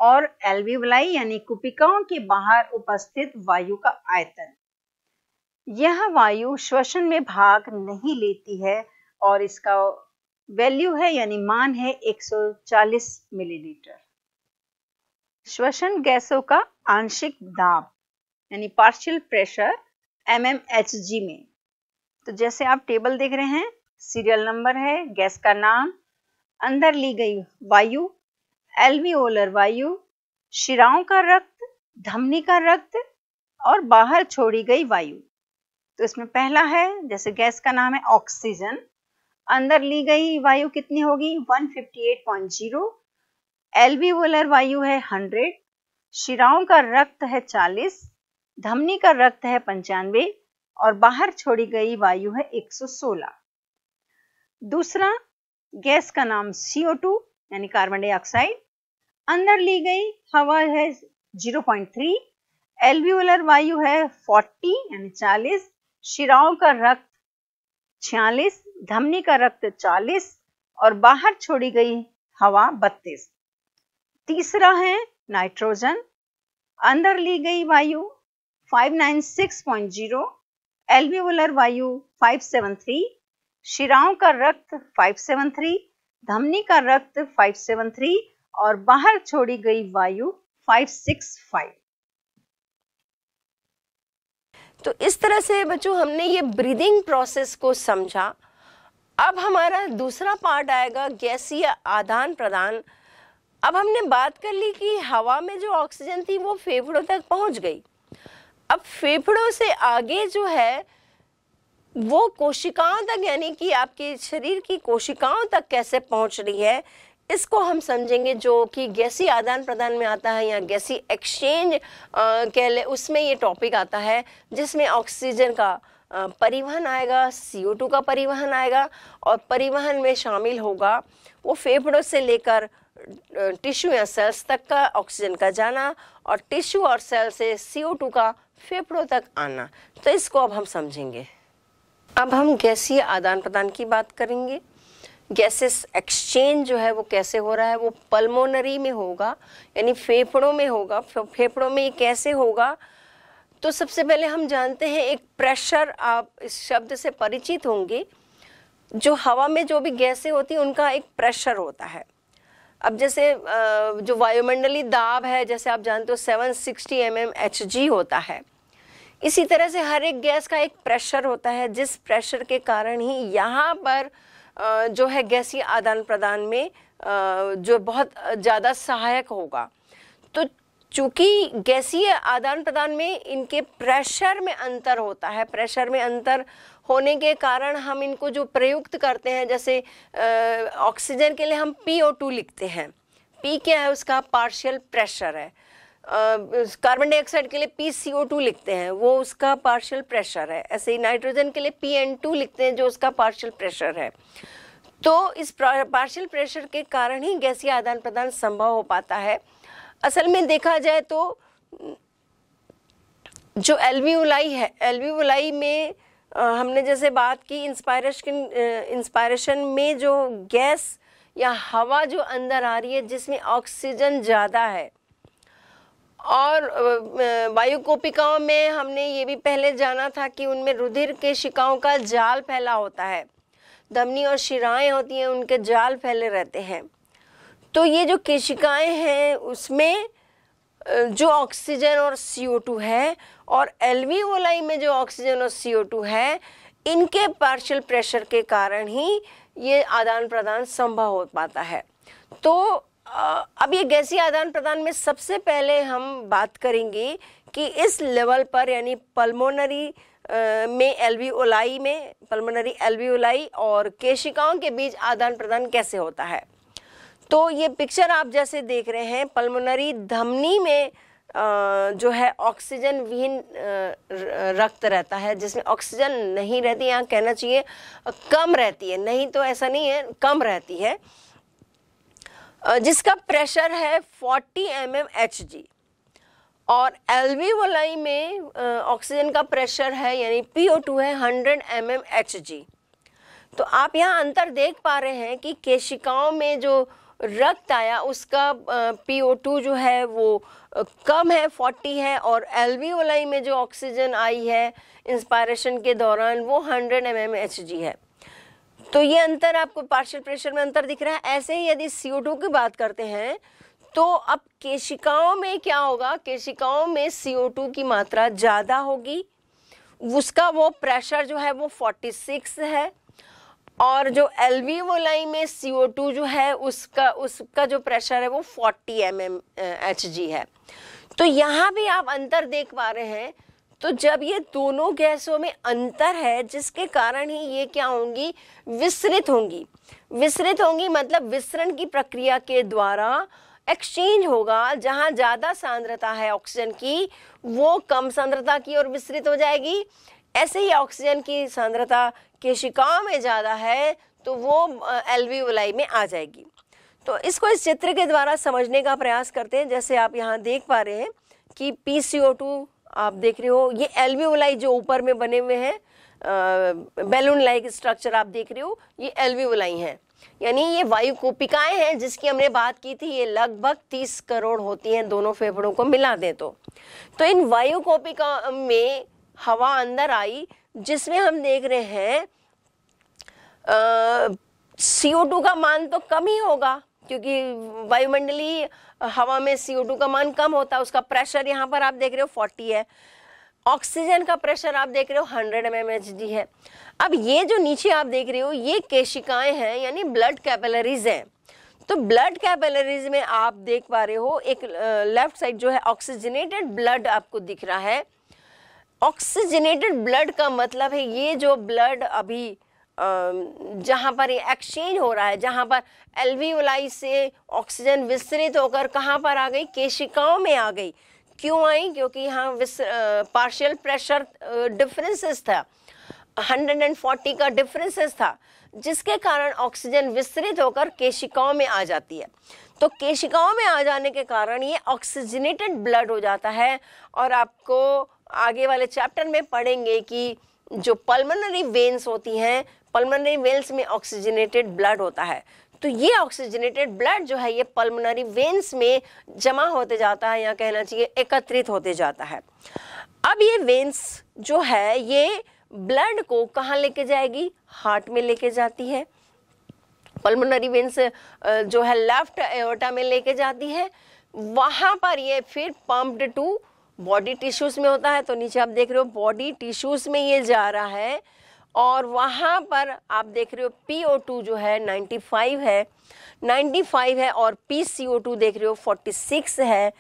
और एलवीवलाई यानी कुपिकाओं के बाहर उपस्थित वायु का आयतन यह वायु श्वसन में भाग नहीं लेती है और इसका वैल्यू है यानी मान है 140 मिलीलीटर श्वसन गैसों का आंशिक दाब यानी partial pressure M M H G में तो जैसे आप टेबल देख रहे हैं सीरियल नंबर है गैस का नाम अंदर ली गई वायु एलवीओलर वायु शिराओं का रक्त धमनी का रक्त और बाहर छोड़ी गई वायु तो इसमें पहला है जैसे गैस का नाम है ऑक्सीजन अंदर ली गई वायु कितनी होगी 158.0 एल्वीवुलर वायु है 100 शिराओं का रक्त है 40 धमनी का रक्त है पंचानवे और बाहर छोड़ी गई वायु है 116 दूसरा गैस का नाम CO2 यानी कार्बन डाइऑक्साइड अंदर ली गई हवा है 0.3 एल्वीवुलर वायु है 40 यानी 40 शिराओं का रक्त 46 धमनी का रक्त 40 और बाहर छोड़ी गई हवा 32। तीसरा है नाइट्रोजन अंदर ली गई वायु 596.0 एल्वियोलर वायु 573 शिराओं का रक्त 573 धमनी का रक्त 573 और बाहर छोड़ी गई वायु 565 तो इस तरह से बच्चों हमने ये ब्रीदिंग प्रोसेस को समझा अब हमारा दूसरा पार्ट आएगा गैसीय आदान प्रदान अब हमने बात कर ली कि हवा में जो ऑक्सीजन थी वो फेफड़ों तक पहुंच गई अब फेफड़ों से आगे जो है वो कोशिकाओं तक यानी कि आपके शरीर की कोशिकाओं तक कैसे पहुंच रही है इसको हम समझेंगे जो कि गैसी आदान प्रदान में आता है या गैसी एक्सचेंज कह ले उसमें ये टॉपिक आता है जिसमें ऑक्सीजन का परिवहन आएगा CO2 का परिवहन आएगा और परिवहन में शामिल होगा वो फेफड़ों से लेकर टिश्यू या सेल्स तक का ऑक्सीजन का जाना और टिश्यू और सेल से CO2 का फेफड़ों तक आना तो इसको अब हम समझेंगे अब हम गैसीय आदान प्रदान की बात करेंगे गैसेस एक्सचेंज जो है वो कैसे हो रहा है वो पल्मोनरी में होगा यानी फेफड़ों में होगा फेफड़ों में ये कैसे होगा तो सबसे पहले हम जानते हैं एक प्रेशर आप इस शब्द से परिचित होंगे जो हवा में जो भी गैसें होती हैं उनका एक प्रेशर होता है अब जैसे जो वायुमंडलीय दाब है जैसे आप जानते हो seven sixty M M H G होता है इसी तरह से हर एक गैस का एक प्रेशर होता है जिस प्रेशर के कारण ही यहाँ पर जो है गैसी आदान प्रदान में जो बहुत ज़्यादा सहायक होगा तो चूँकि गैसीय आदान प्रदान में इनके प्रेशर में अंतर होता है प्रेशर में अंतर होने के कारण हम इनको जो प्रयुक्त करते हैं जैसे ऑक्सीजन के लिए हम टू लिखते हैं पी क्या है उसका पार्शियल प्रेशर है कार्बन डाइऑक्साइड के लिए पी सी ओ टू लिखते हैं वो उसका पार्शियल प्रेशर है ऐसे ही नाइट्रोजन के लिए पी एन टू लिखते हैं जो उसका पार्शियल प्रेशर है तो इस पार्शियल प्रेशर के कारण ही गैसीय आदान प्रदान संभव हो पाता है असल में देखा जाए तो जो एलवीओलाई है एलवीओलाई में आ, हमने जैसे बात की इंस्पायरेशन इंस्पायरेशन में जो गैस या हवा जो अंदर आ रही है जिसमें ऑक्सीजन ज़्यादा है और वायुकोपिकाओं में हमने ये भी पहले जाना था कि उनमें रुधिर के शिकाओं का जाल फैला होता है धमनी और शिराएं होती हैं उनके जाल फैले रहते हैं तो ये जो केशिकाएं हैं उसमें जो ऑक्सीजन और सी टू है और ओलाई में जो ऑक्सीजन और सी टू है इनके पार्शियल प्रेशर के कारण ही ये आदान प्रदान संभव हो पाता है तो अब ये गैसी आदान प्रदान में सबसे पहले हम बात करेंगे कि इस लेवल पर यानी पल्मोनरी में ओलाई में पल्मोनरी ओलाई और केशिकाओं के बीच आदान प्रदान कैसे होता है तो ये पिक्चर आप जैसे देख रहे हैं पल्मोनरी धमनी में जो है ऑक्सीजन विहीन रक्त रहता है जिसमें ऑक्सीजन नहीं रहती यहाँ कहना चाहिए कम रहती है नहीं तो ऐसा नहीं है कम रहती है जिसका प्रेशर है 40 एम एम एच जी और एल्वीवलाई में ऑक्सीजन का प्रेशर है यानी पी टू है 100 एम एम एच जी तो आप यहाँ अंतर देख पा रहे हैं कि केशिकाओं में जो रक्त आया उसका पी ओ टू जो है वो कम है फोर्टी है और एल एलवीओलाई में जो ऑक्सीजन आई है इंस्पायरेशन के दौरान वो hundred M M H G है तो ये अंतर आपको पार्शियल प्रेशर में अंतर दिख रहा है ऐसे ही यदि सी ओ टू की बात करते हैं तो अब केशिकाओं में क्या होगा केशिकाओं में सी ओ टू की मात्रा ज़्यादा होगी उसका वो प्रेशर जो है वो फोर्टी सिक्स है और जो एलवीवोलाई में सी ओ टू जो है उसका उसका जो प्रेशर है वो forty M M H G है तो यहाँ भी आप अंतर देख पा रहे हैं तो जब ये दोनों गैसों में अंतर है जिसके कारण ही ये क्या होंगी विसरित होंगी विसरित होंगी मतलब विसरण की प्रक्रिया के द्वारा एक्सचेंज होगा जहाँ ज़्यादा सांद्रता है ऑक्सीजन की वो कम सांद्रता की ओर विसरित हो जाएगी ऐसे ही ऑक्सीजन की सांद्रता केशिकाओं में ज़्यादा है तो वो एलवीवलाई में आ जाएगी तो इसको इस चित्र के द्वारा समझने का प्रयास करते हैं जैसे आप यहाँ देख पा रहे हैं कि पी आप देख रहे हो ये एलवीवलाई जो ऊपर में बने हुए हैं बैलून लाइक स्ट्रक्चर आप देख रहे हो ये एलवीवलाई हैं यानी ये वायु कोपिकाएं हैं जिसकी हमने बात की थी ये लगभग 30 करोड़ होती हैं दोनों फेफड़ों को मिला दें तो तो इन वायु कोपिका में हवा अंदर आई जिसमें हम देख रहे हैं सी का मान तो कम ही होगा क्योंकि वायुमंडली हवा में सी का मान कम होता है उसका प्रेशर यहाँ पर आप देख रहे हो फोर्टी है ऑक्सीजन का प्रेशर आप देख रहे हो हंड्रेड एम एम है अब ये जो नीचे आप देख रहे हो ये केशिकाएं हैं यानी ब्लड कैपेलरीज हैं तो ब्लड कैपेलरीज में आप देख पा रहे हो एक लेफ्ट साइड जो है ऑक्सीजनेटेड ब्लड आपको दिख रहा है ऑक्सीजनेटेड ब्लड का मतलब है ये जो ब्लड अभी जहाँ पर ये एक्सचेंज हो रहा है जहाँ पर एलवीओलाई से ऑक्सीजन विस्तृत होकर कहाँ पर आ गई केशिकाओं में आ गई क्यों आई क्योंकि यहाँ पार्शियल प्रेशर डिफरेंसेस था 140 का डिफरेंसेस था जिसके कारण ऑक्सीजन विस्तृत होकर केशिकाओं में आ जाती है तो केशिकाओं में आ जाने के कारण ये ऑक्सीजनेटेड ब्लड हो जाता है और आपको आगे वाले चैप्टर में पढ़ेंगे कि जो पल्मोनरी वेन्स होती हैं पल्मोनरी वेन्स में ऑक्सीजनेटेड ब्लड होता है तो ये ऑक्सीजनेटेड ब्लड जो है ये पल्मोनरी वेन्स में जमा होते जाता है या कहना चाहिए एकत्रित होते जाता है अब ये वेन्स जो है ये ब्लड को कहाँ लेके जाएगी हार्ट में लेके जाती है पल्मोनरी वेंस uh, जो है लेफ्ट एओटा में लेके जाती है वहाँ पर ये फिर पम्प्ड टू बॉडी टिश्यूज में होता है तो नीचे आप देख रहे हो बॉडी टिश्यूज में ये जा रहा है और वहाँ पर आप देख रहे हो पी ओ टू जो है 95 है 95 है और पी सी ओ टू देख रहे हो 46 है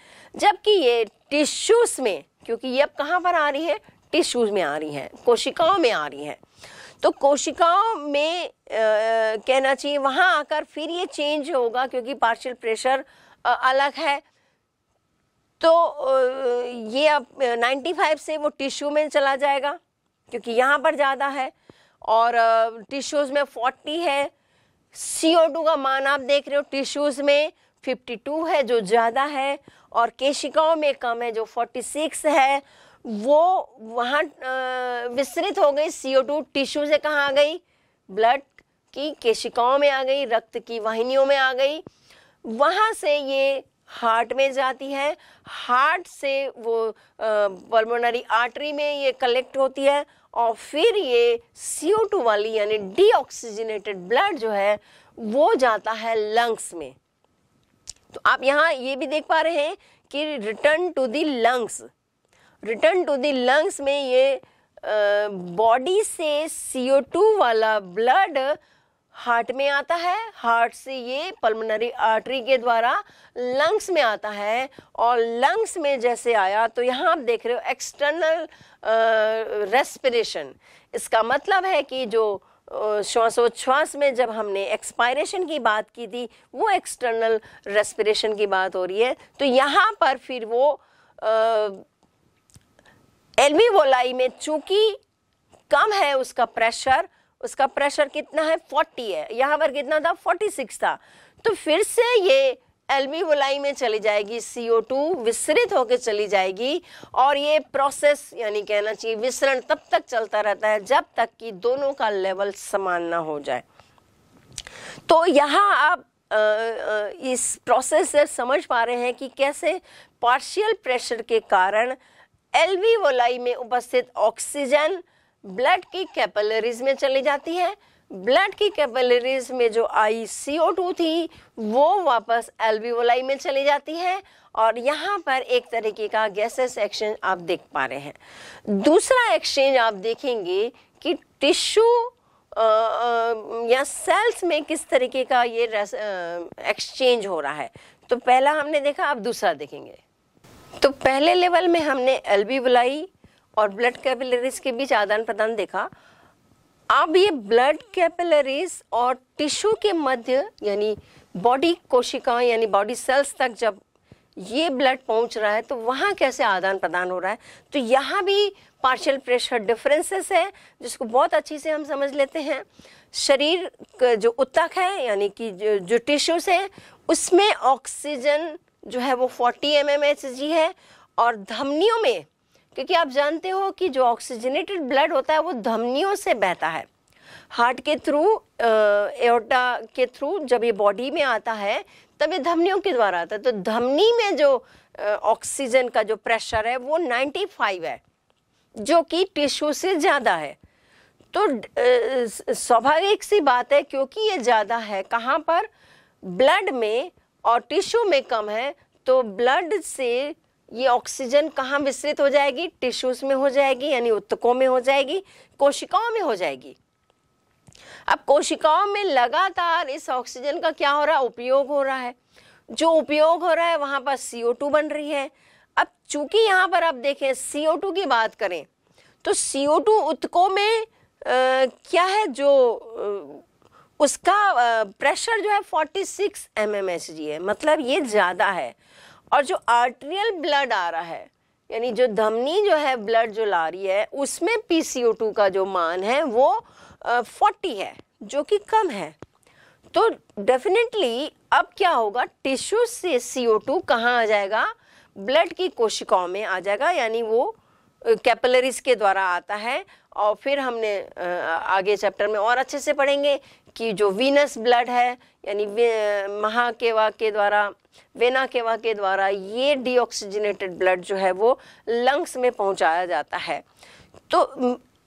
जबकि ये टिश्यूज में क्योंकि ये अब कहाँ पर आ रही है टिश्यूज में आ रही है कोशिकाओं में आ रही है तो कोशिकाओं में आ, कहना चाहिए वहाँ आकर फिर ये चेंज होगा क्योंकि पार्शियल प्रेशर आ, अलग है तो आ, ये अब 95 से वो टिश्यू में चला जाएगा क्योंकि यहाँ पर ज़्यादा है और टिश्यूज़ में 40 है सी का मान आप देख रहे हो टिश्यूज़ में 52 है जो ज़्यादा है और केशिकाओं में कम है जो 46 है वो वहाँ विस्तृत हो गई सीओ टू टिश्यू से कहाँ आ गई ब्लड की केशिकाओं में आ गई रक्त की वाहिनियों में आ गई वहाँ से ये हार्ट में जाती है हार्ट से वो पल्मोनरी आर्टरी में ये कलेक्ट होती है और फिर ये सीओ टू वाली यानी डीऑक्सीजनेटेड ब्लड जो है वो जाता है लंग्स में तो आप यहाँ ये भी देख पा रहे हैं कि return to the lungs return to the lungs में ये बॉडी से टू वाला ब्लड हार्ट में आता है हार्ट से ये पल्मोनरी आर्टरी के द्वारा लंग्स में आता है और लंग्स में जैसे आया तो यहाँ आप देख रहे हो एक्सटर्नल रेस्पिरेशन इसका मतलब है कि जो श्वासोच्छ्वास में जब हमने एक्सपायरेशन की बात की थी वो एक्सटर्नल रेस्पिरेशन की बात हो रही है तो यहाँ पर फिर वो आ, एलवी वोलाई में चूंकि कम है उसका प्रेशर उसका प्रेशर कितना है 40 है यहाँ पर कितना था 46 था तो फिर से ये एलवी वोलाई में चली जाएगी सीओ टू विसरित होकर चली जाएगी और ये प्रोसेस यानी कहना चाहिए विसरण तब तक चलता रहता है जब तक कि दोनों का लेवल समान ना हो जाए तो यहाँ आप इस प्रोसेस से समझ पा रहे हैं कि कैसे पार्शियल प्रेशर के कारण एल्वीवोलाई में उपस्थित ऑक्सीजन ब्लड की कैपलरीज में चली जाती है ब्लड की कैपलरीज में जो आई सी टू थी वो वापस एल्वीवोलाई में चली जाती है और यहाँ पर एक तरीके का गैसेस एक्सचेंज आप देख पा रहे हैं दूसरा एक्सचेंज आप देखेंगे कि टिश्यू या सेल्स में किस तरीके का ये एक्सचेंज हो रहा है तो पहला हमने देखा अब दूसरा देखेंगे तो पहले लेवल में हमने बी बुलाई और ब्लड कैपिलरीज के बीच आदान प्रदान देखा अब ये ब्लड कैपिलरीज और टिश्यू के मध्य यानी बॉडी कोशिकाएं यानी बॉडी सेल्स तक जब ये ब्लड पहुंच रहा है तो वहाँ कैसे आदान प्रदान हो रहा है तो यहाँ भी पार्शियल प्रेशर डिफरेंसेस है जिसको बहुत अच्छी से हम समझ लेते हैं शरीर जो उत्तक है यानी कि जो, जो टिश्यूज हैं उसमें ऑक्सीजन जो है वो 40 एम एम एच जी है और धमनियों में क्योंकि आप जानते हो कि जो ऑक्सीजनेटेड ब्लड होता है वो धमनियों से बहता है हार्ट के थ्रू एओटा के थ्रू जब ये बॉडी में आता है तब ये धमनियों के द्वारा आता है तो धमनी में जो ऑक्सीजन का जो प्रेशर है वो 95 है जो कि टिश्यू से ज़्यादा है तो स्वाभाविक सी बात है क्योंकि ये ज़्यादा है कहाँ पर ब्लड में और टिश्यू में कम है तो ब्लड से ये ऑक्सीजन कहाँ विस्तृत हो जाएगी टिश्यूज में हो जाएगी यानी उत्तकों में हो जाएगी कोशिकाओं में हो जाएगी अब कोशिकाओं में लगातार इस ऑक्सीजन का क्या हो रहा है उपयोग हो रहा है जो उपयोग हो रहा है वहां पर CO2 बन रही है अब चूंकि यहाँ पर आप देखें CO2 की बात करें तो CO2 उत्तकों में आ, क्या है जो उसका प्रेशर जो है 46 सिक्स एम है मतलब ये ज़्यादा है और जो आर्टरियल ब्लड आ रहा है यानी जो धमनी जो है ब्लड जो ला रही है उसमें पी का जो मान है वो फोर्टी है जो कि कम है तो डेफिनेटली अब क्या होगा टिश्यू से सी ओ टू कहाँ आ जाएगा ब्लड की कोशिकाओं में आ जाएगा यानी वो कैपलरीज के द्वारा आता है और फिर हमने आगे चैप्टर में और अच्छे से पढ़ेंगे कि जो वीनस ब्लड है यानी महाकेवा के द्वारा वेना केवा के द्वारा ये डीऑक्सीजनेटेड ब्लड जो है वो लंग्स में पहुंचाया जाता है तो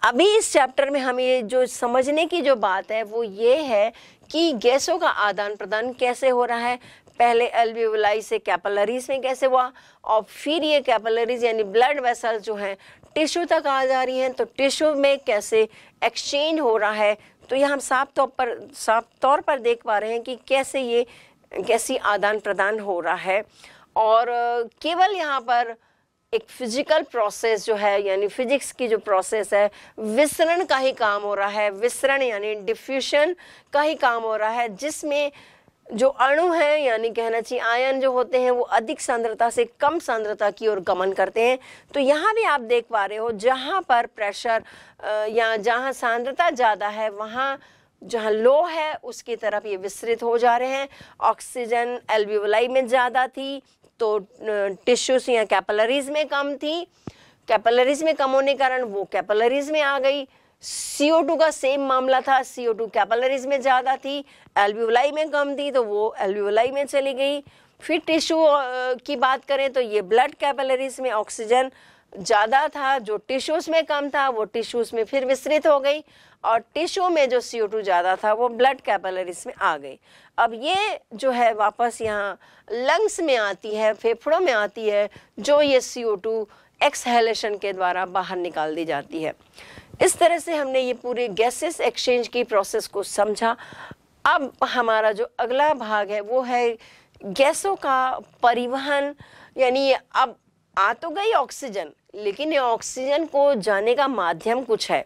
अभी इस चैप्टर में हमें जो समझने की जो बात है वो ये है कि गैसों का आदान प्रदान कैसे हो रहा है पहले एल्विवलाई से कैपलरीज में कैसे हुआ और फिर ये कैपलरीज यानी ब्लड वेसल जो हैं टिश्यू तक आ जा रही हैं तो टिश्यू में कैसे एक्सचेंज हो रहा है तो यह हम साफ तौर पर साफ तौर पर देख पा रहे हैं कि कैसे ये कैसी आदान प्रदान हो रहा है और केवल यहाँ पर एक फिजिकल प्रोसेस जो है यानी फिजिक्स की जो प्रोसेस है विसरण का ही काम हो रहा है विसरण यानी डिफ्यूशन का ही काम हो रहा है जिसमें जो अणु हैं यानी कहना चाहिए आयन जो होते हैं वो अधिक सांद्रता से कम सांद्रता की ओर गमन करते हैं तो यहाँ भी आप देख पा रहे हो जहाँ पर प्रेशर या जहाँ सांद्रता ज़्यादा है वहाँ जहाँ लो है उसकी तरफ ये विस्तृत हो जा रहे हैं ऑक्सीजन एल्बिवलाई में ज़्यादा थी तो टिश्यूज या कैपलरीज में कम थी कैपलरीज में कम होने के कारण वो कैपलरीज में आ गई CO2 का सेम मामला था CO2 कैपलरीज में ज़्यादा थी एल्ब्यूलाई में कम थी तो वो एल्ब्यूलाई में चली गई फिर टिश्यू की बात करें तो ये ब्लड कैपलरीज में ऑक्सीजन ज़्यादा था जो टिश्यूज़ में कम था वो टिश्यूज़ में फिर विस्तृत हो गई और टिश्यू में जो सी ज़्यादा था वो ब्लड कैपलरीज में आ गई अब ये जो है वापस यहाँ लंग्स में आती है फेफड़ों में आती है जो ये सी एक्सहेलेशन के द्वारा बाहर निकाल दी जाती है इस तरह से हमने ये पूरे गैसेस एक्सचेंज की प्रोसेस को समझा अब हमारा जो अगला भाग है वो है गैसों का परिवहन यानी अब आ तो गई ऑक्सीजन लेकिन ये ऑक्सीजन को जाने का माध्यम कुछ है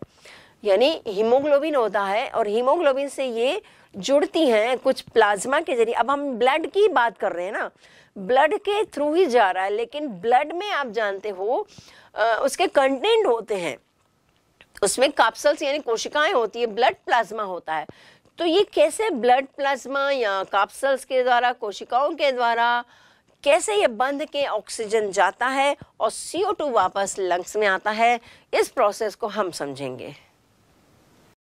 यानी हीमोग्लोबिन होता है और हीमोग्लोबिन से ये जुड़ती हैं कुछ प्लाज्मा के जरिए अब हम ब्लड की बात कर रहे हैं ना ब्लड के थ्रू ही जा रहा है लेकिन ब्लड में आप जानते हो उसके कंटेंट होते हैं उसमें काप्सल्स यानी कोशिकाएं होती है ब्लड प्लाज्मा होता है तो ये कैसे ब्लड प्लाज्मा या काप्सल्स के द्वारा कोशिकाओं के द्वारा कैसे ये बंध के ऑक्सीजन जाता है और टू वापस लंग्स में आता है इस प्रोसेस को हम समझेंगे